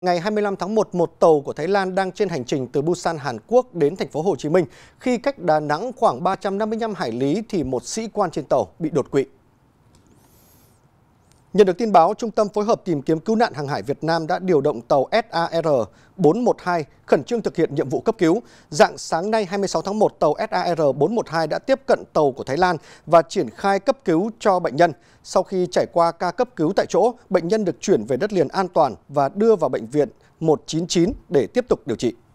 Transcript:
Ngày 25 tháng 1, một tàu của Thái Lan đang trên hành trình từ Busan, Hàn Quốc đến thành phố Hồ Chí Minh. Khi cách Đà Nẵng khoảng 355 hải lý thì một sĩ quan trên tàu bị đột quỵ. Nhận được tin báo, Trung tâm phối hợp tìm kiếm cứu nạn hàng hải Việt Nam đã điều động tàu SAR 412 khẩn trương thực hiện nhiệm vụ cấp cứu. Dạng sáng nay 26 tháng 1, tàu SAR 412 đã tiếp cận tàu của Thái Lan và triển khai cấp cứu cho bệnh nhân. Sau khi trải qua ca cấp cứu tại chỗ, bệnh nhân được chuyển về đất liền an toàn và đưa vào bệnh viện 199 để tiếp tục điều trị.